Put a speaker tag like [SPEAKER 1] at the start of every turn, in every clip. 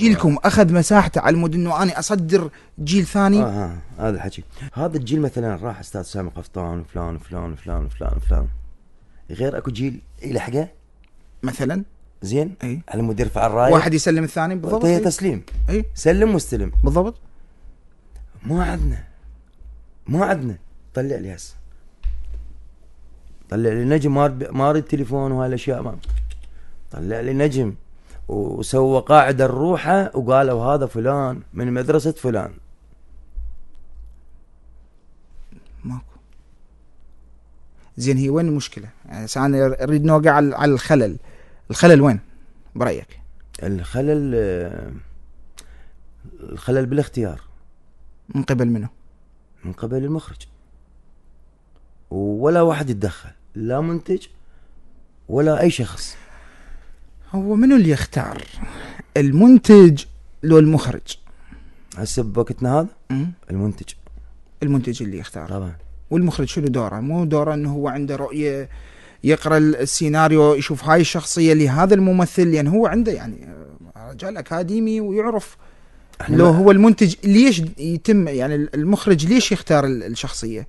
[SPEAKER 1] جيلكم اخذ مساحته على المود انه انا اصدر جيل ثاني آه,
[SPEAKER 2] آه هذا الحكي هذا الجيل مثلا راح استاذ سامي قفطان وفلان وفلان وفلان وفلان وفلان غير اكو جيل يلحقه مثلا زين اي على مود يرفع الرايه واحد يسلم
[SPEAKER 1] الثاني بالضبط اعطيه تسليم
[SPEAKER 2] اي سلم واستلم بالضبط ما عندنا ما عندنا طلع لي هسه طلع لي نجم ما اريد تليفون وهالاشياء ما طلع لي نجم وسوى قاعدة الروحة وقالوا هذا فلان من مدرسة فلان
[SPEAKER 1] ماكو زين هي وين المشكلة؟ يعني أنا أريد نوقع على الخلل الخلل وين برأيك؟ الخلل الخلل بالاختيار من قبل منه؟ من قبل
[SPEAKER 2] المخرج ولا واحد يتدخل لا منتج ولا أي شخص هو منو اللي يختار المنتج
[SPEAKER 1] لو المخرج هسه بوقتنا هذا المنتج المنتج اللي يختار طبعا والمخرج شنو دوره مو دوره انه هو عنده رؤيه يقرا السيناريو يشوف هاي الشخصيه لهذا الممثل لان يعني هو عنده يعني رجال اكاديمي ويعرف لو هو المنتج ليش يتم يعني المخرج ليش يختار الشخصيه؟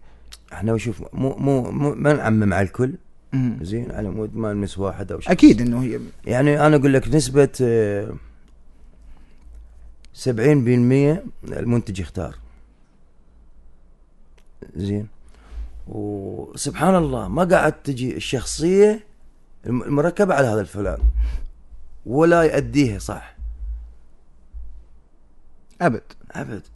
[SPEAKER 2] احنا نشوف مو مو, مو ما نعمم على الكل زين على مود ما نمس واحد او شيء اكيد انه هي يعني انا اقول لك نسبه 70% آه، المنتج يختار زين وسبحان الله ما قاعد تجي الشخصيه المركبه على هذا الفلان ولا يأديها صح ابد ابد